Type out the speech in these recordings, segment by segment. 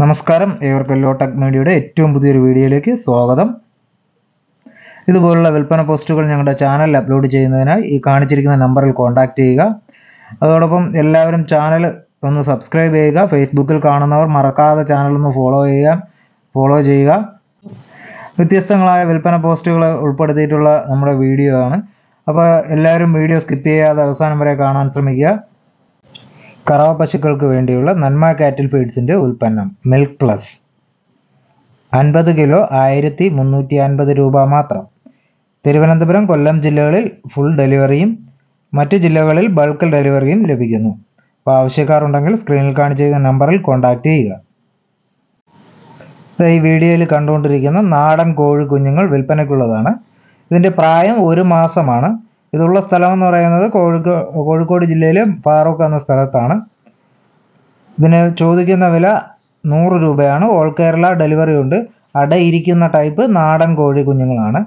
നമസ്കാരം ഏവർക്കും ടെക് മീഡിയയുടെ ഏറ്റവും പുതിയൊരു വീഡിയോയിലേക്ക് സ്വാഗതം ഇതുപോലുള്ള വിൽപ്പന പോസ്റ്റുകൾ ഞങ്ങളുടെ ചാനലിൽ അപ്ലോഡ് ചെയ്യുന്നതിനായി ഈ കാണിച്ചിരിക്കുന്ന നമ്പറിൽ കോൺടാക്റ്റ് ചെയ്യുക അതോടൊപ്പം എല്ലാവരും ചാനൽ ഒന്ന് സബ്സ്ക്രൈബ് ചെയ്യുക ഫേസ്ബുക്കിൽ കാണുന്നവർ മറക്കാതെ ചാനൽ ഒന്ന് ഫോളോ ചെയ്യുക ഫോളോ ചെയ്യുക വ്യത്യസ്തങ്ങളായ വിൽപ്പന പോസ്റ്റുകൾ ഉൾപ്പെടുത്തിയിട്ടുള്ള നമ്മുടെ വീഡിയോ ആണ് അപ്പോൾ എല്ലാവരും വീഡിയോ സ്കിപ്പ് ചെയ്യാതെ അവസാനം വരെ കാണാൻ ശ്രമിക്കുക കറവ പശുക്കൾക്ക് വേണ്ടിയുള്ള നന്മ കാറ്റിൽ ഫീഡ്സിൻ്റെ ഉൽപ്പന്നം മിൽക്ക് പ്ലസ് അൻപത് കിലോ ആയിരത്തി മുന്നൂറ്റി അൻപത് രൂപ മാത്രം തിരുവനന്തപുരം കൊല്ലം ജില്ലകളിൽ ഫുൾ ഡെലിവറിയും മറ്റ് ജില്ലകളിൽ ബൾക്ക് ഡെലിവറിയും ലഭിക്കുന്നു അപ്പോൾ ആവശ്യക്കാർ ഉണ്ടെങ്കിൽ സ്ക്രീനിൽ കാണിച്ചിരിക്കുന്ന നമ്പറിൽ കോൺടാക്റ്റ് ചെയ്യുക ഈ വീഡിയോയിൽ കണ്ടുകൊണ്ടിരിക്കുന്ന നാടൻ കോഴി കുഞ്ഞുങ്ങൾ വിൽപ്പനയ്ക്കുള്ളതാണ് ഇതിൻ്റെ പ്രായം ഒരു മാസമാണ് ഇതുള്ള സ്ഥലം എന്ന് പറയുന്നത് കോഴിക്കോ കോഴിക്കോട് ജില്ലയിലെ പാറോക്ക് എന്ന സ്ഥലത്താണ് ഇതിന് ചോദിക്കുന്ന വില നൂറ് രൂപയാണ് ഓൾ കേരള ഡെലിവറി ഉണ്ട് അട ഇരിക്കുന്ന ടൈപ്പ് നാടൻ കോഴി കുഞ്ഞുങ്ങളാണ്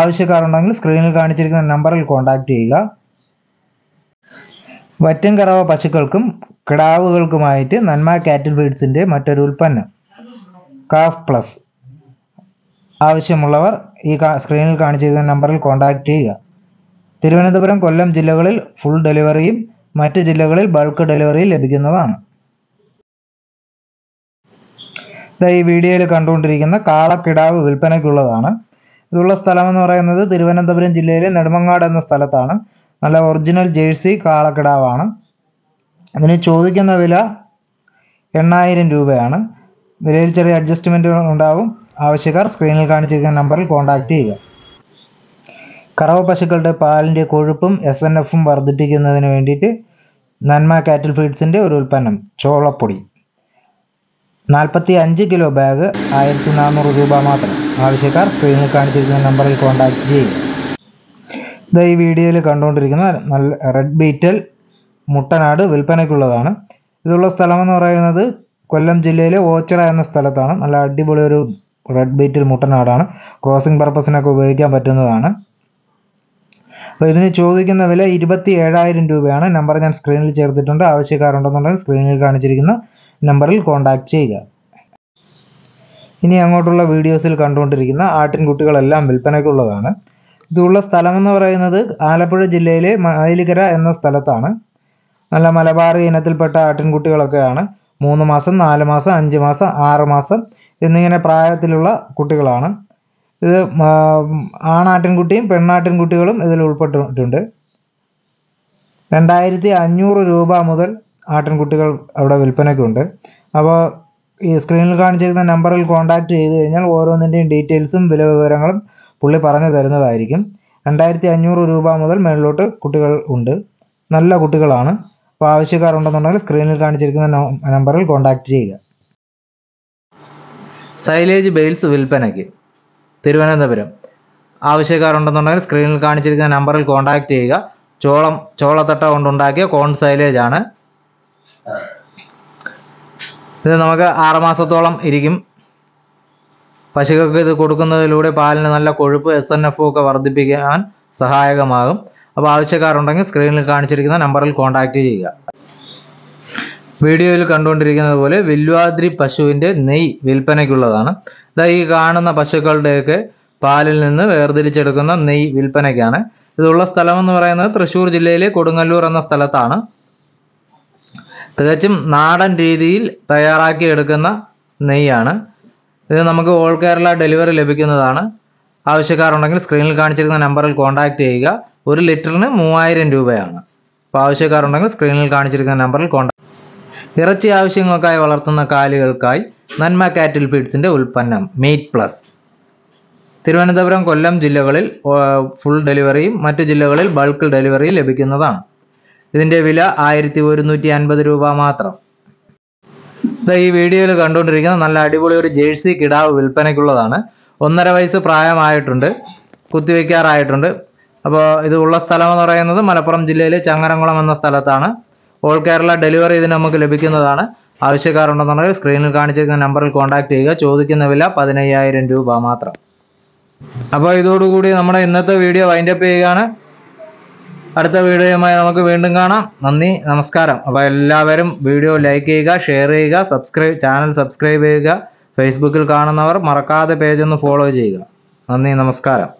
ആവശ്യക്കാരുണ്ടെങ്കിൽ സ്ക്രീനിൽ കാണിച്ചിരിക്കുന്ന നമ്പറിൽ കോൺടാക്റ്റ് ചെയ്യുക വറ്റൻകറവ പശുക്കൾക്കും കിടാവുകൾക്കുമായിട്ട് നന്മ കാറ്റിൽ ഫീഡ്സിൻ്റെ മറ്റൊരു ഉൽപ്പന്നം കാഫ് പ്ലസ് ആവശ്യമുള്ളവർ ഈ സ്ക്രീനിൽ കാണിച്ചിരിക്കുന്ന നമ്പറിൽ കോൺടാക്റ്റ് ചെയ്യുക തിരുവനന്തപുരം കൊല്ലം ജില്ലകളിൽ ഫുൾ ഡെലിവറിയും മറ്റ് ജില്ലകളിൽ ബൾക്ക് ഡെലിവറിയും ലഭിക്കുന്നതാണ് ഈ വീഡിയോയിൽ കണ്ടുകൊണ്ടിരിക്കുന്ന കാളക്കിടാവ് വിൽപ്പനയ്ക്കുള്ളതാണ് ഇതുള്ള എന്ന് പറയുന്നത് തിരുവനന്തപുരം ജില്ലയിലെ നെടുമങ്ങാട് എന്ന സ്ഥലത്താണ് നല്ല ഒറിജിനൽ ജേഴ്സി കാളക്കിടാവാണ് അതിന് ചോദിക്കുന്ന വില എണ്ണായിരം രൂപയാണ് വിലയിൽ ചെറിയ അഡ്ജസ്റ്റ്മെൻറ്റുകൾ ഉണ്ടാവും ആവശ്യക്കാർ സ്ക്രീനിൽ കാണിച്ചിരിക്കുന്ന നമ്പറിൽ കോൺടാക്റ്റ് ചെയ്യുക കറവ പശുക്കളുടെ പാലിൻ്റെ കൊഴുപ്പും എസ് എൻ എഫും വർദ്ധിപ്പിക്കുന്നതിന് വേണ്ടിയിട്ട് നന്മ കാറ്റിൽ ഫീഡ്സിൻ്റെ ഒരു ഉൽപ്പന്നം ചോളപ്പൊടി നാൽപ്പത്തി അഞ്ച് കിലോ ബാഗ് ആയിരത്തി നാനൂറ് രൂപ മാത്രം ആവശ്യക്കാർ സ്ക്രീനിൽ കാണിച്ചിരിക്കുന്ന നമ്പറിൽ കോൺടാക്റ്റ് ചെയ്യും ഇത് ഈ വീഡിയോയിൽ കണ്ടുകൊണ്ടിരിക്കുന്ന നല്ല റെഡ് ബീറ്റൽ മുട്ടനാട് വിൽപ്പനയ്ക്കുള്ളതാണ് ഇതുള്ള സ്ഥലമെന്ന് പറയുന്നത് കൊല്ലം ജില്ലയിലെ ഓച്ചിറ എന്ന സ്ഥലത്താണ് നല്ല അടിപൊളി ഒരു റെഡ് ബീറ്റൽ മുട്ടനാടാണ് ക്രോസിംഗ് പർപ്പസിനൊക്കെ ഉപയോഗിക്കാൻ പറ്റുന്നതാണ് അപ്പോൾ ഇതിന് ചോദിക്കുന്ന വില ഇരുപത്തി ഏഴായിരം രൂപയാണ് നമ്പർ ഞാൻ സ്ക്രീനിൽ ചേർത്തിട്ടുണ്ട് ആവശ്യക്കാരുണ്ടെന്നുണ്ടെങ്കിൽ സ്ക്രീനിൽ കാണിച്ചിരിക്കുന്ന നമ്പറിൽ കോൺടാക്റ്റ് ചെയ്യുക ഇനി അങ്ങോട്ടുള്ള വീഡിയോസിൽ കണ്ടുകൊണ്ടിരിക്കുന്ന ആട്ടിൻകുട്ടികളെല്ലാം വിൽപ്പനയ്ക്കുള്ളതാണ് ഇതുള്ള സ്ഥലമെന്ന് പറയുന്നത് ആലപ്പുഴ ജില്ലയിലെ മയിലിക്കര എന്ന സ്ഥലത്താണ് നല്ല മലബാറി ഇനത്തിൽപ്പെട്ട ആട്ടിൻകുട്ടികളൊക്കെയാണ് മൂന്ന് മാസം നാല് മാസം അഞ്ച് മാസം ആറ് മാസം എന്നിങ്ങനെ പ്രായത്തിലുള്ള കുട്ടികളാണ് ഇത് ആണാട്ടിൻകുട്ടിയും പെണ്ണാട്ടിൻകുട്ടികളും ഇതിൽ ഉൾപ്പെട്ടിട്ടുണ്ട് രണ്ടായിരത്തി അഞ്ഞൂറ് രൂപ മുതൽ ആട്ടിൻകുട്ടികൾ അവിടെ വിൽപ്പനയ്ക്കുണ്ട് അപ്പോൾ ഈ സ്ക്രീനിൽ കാണിച്ചിരിക്കുന്ന നമ്പറിൽ കോൺടാക്ട് ചെയ്ത് കഴിഞ്ഞാൽ ഓരോന്നിൻ്റെയും ഡീറ്റെയിൽസും വില വിവരങ്ങളും പുള്ളി പറഞ്ഞു തരുന്നതായിരിക്കും രണ്ടായിരത്തി അഞ്ഞൂറ് രൂപ മുതൽ മേളിലോട്ട് കുട്ടികൾ ഉണ്ട് നല്ല കുട്ടികളാണ് അപ്പോൾ ആവശ്യക്കാരുണ്ടെന്നുണ്ടെങ്കിൽ സ്ക്രീനിൽ കാണിച്ചിരിക്കുന്ന നമ്പറിൽ കോൺടാക്ട് ചെയ്യുക സൈലേജ് ബെയിൽസ് വിൽപ്പനയ്ക്ക് തിരുവനന്തപുരം ആവശ്യക്കാരുണ്ടെന്നുണ്ടെങ്കിൽ സ്ക്രീനിൽ കാണിച്ചിരിക്കുന്ന നമ്പറിൽ കോൺടാക്ട് ചെയ്യുക ചോളം ചോളത്തട്ട കൊണ്ടുണ്ടാക്കിയ കോൺ സൈലേജ് ആണ് ഇത് നമുക്ക് ആറുമാസത്തോളം ഇരിക്കും പശുക്കൾക്ക് ഇത് കൊടുക്കുന്നതിലൂടെ പാലിന് നല്ല കൊഴുപ്പ് എസ് എൻ എഫ് ഒക്കെ വർദ്ധിപ്പിക്കാൻ സഹായകമാകും അപ്പോൾ ആവശ്യക്കാരുണ്ടെങ്കിൽ സ്ക്രീനിൽ കാണിച്ചിരിക്കുന്ന നമ്പറിൽ കോൺടാക്റ്റ് ചെയ്യുക വീഡിയോയിൽ കണ്ടുകൊണ്ടിരിക്കുന്നത് പോലെ വില്വാദ്രി പശുവിൻ്റെ നെയ് വിൽപ്പനയ്ക്കുള്ളതാണ് ഇതാ ഈ കാണുന്ന പശുക്കളുടെയൊക്കെ പാലിൽ നിന്ന് വേർതിരിച്ചെടുക്കുന്ന നെയ് വിൽപ്പനയ്ക്കാണ് ഇതുള്ള സ്ഥലം എന്ന് പറയുന്നത് തൃശ്ശൂർ ജില്ലയിലെ കൊടുങ്ങല്ലൂർ എന്ന സ്ഥലത്താണ് തികച്ചും നാടൻ രീതിയിൽ തയ്യാറാക്കി എടുക്കുന്ന നെയ്യാണ് ഇത് നമുക്ക് ഓൾ കേരള ഡെലിവറി ലഭിക്കുന്നതാണ് ആവശ്യക്കാരുണ്ടെങ്കിൽ സ്ക്രീനിൽ കാണിച്ചിരിക്കുന്ന നമ്പറിൽ കോൺടാക്ട് ചെയ്യുക ഒരു ലിറ്ററിന് മൂവായിരം രൂപയാണ് അപ്പോൾ ആവശ്യക്കാരുണ്ടെങ്കിൽ സ്ക്രീനിൽ കാണിച്ചിരിക്കുന്ന നമ്പറിൽ കോൺടാക്ട് ഇറച്ചി ആവശ്യങ്ങൾക്കായി വളർത്തുന്ന കാലികൾക്കായി നന്മ കാറ്റിൽ ഫീഡ്സിൻ്റെ ഉൽപ്പന്നം മീറ്റ് പ്ലസ് തിരുവനന്തപുരം കൊല്ലം ജില്ലകളിൽ ഫുൾ ഡെലിവറിയും മറ്റു ജില്ലകളിൽ ബൾക്ക് ഡെലിവറി ലഭിക്കുന്നതാണ് ഇതിൻ്റെ വില ആയിരത്തി ഒരുന്നൂറ്റി അൻപത് രൂപ മാത്രം ഈ വീഡിയോയിൽ കണ്ടുകൊണ്ടിരിക്കുന്ന നല്ല അടിപൊളി ഒരു ജേഴ്സി കിടാവ് വിൽപ്പനയ്ക്കുള്ളതാണ് ഒന്നര വയസ്സ് പ്രായമായിട്ടുണ്ട് കുത്തിവെക്കാറായിട്ടുണ്ട് അപ്പോൾ ഇത് ഉള്ള സ്ഥലം എന്ന് പറയുന്നത് മലപ്പുറം ജില്ലയിലെ ചങ്ങരംകുളം എന്ന സ്ഥലത്താണ് ഓൾ കേരള ഡെലിവറി ഇതിന് നമുക്ക് ലഭിക്കുന്നതാണ് ആവശ്യക്കാരുണ്ടെന്നുണ്ടെങ്കിൽ സ്ക്രീനിൽ കാണിച്ചിരിക്കുന്ന നമ്പറിൽ കോൺടാക്ട് ചെയ്യുക ചോദിക്കുന്ന വില പതിനയ്യായിരം രൂപ മാത്രം അപ്പോൾ ഇതോടുകൂടി നമ്മുടെ ഇന്നത്തെ വീഡിയോ വൈൻഡപ്പ് ചെയ്യുകയാണ് അടുത്ത വീഡിയോയുമായി നമുക്ക് വീണ്ടും കാണാം നന്ദി നമസ്കാരം അപ്പോൾ എല്ലാവരും വീഡിയോ ലൈക്ക് ചെയ്യുക ഷെയർ ചെയ്യുക സബ്സ്ക്രൈബ് ചാനൽ സബ്സ്ക്രൈബ് ചെയ്യുക ഫേസ്ബുക്കിൽ കാണുന്നവർ മറക്കാതെ പേജ് ഒന്ന് ഫോളോ ചെയ്യുക നന്ദി നമസ്കാരം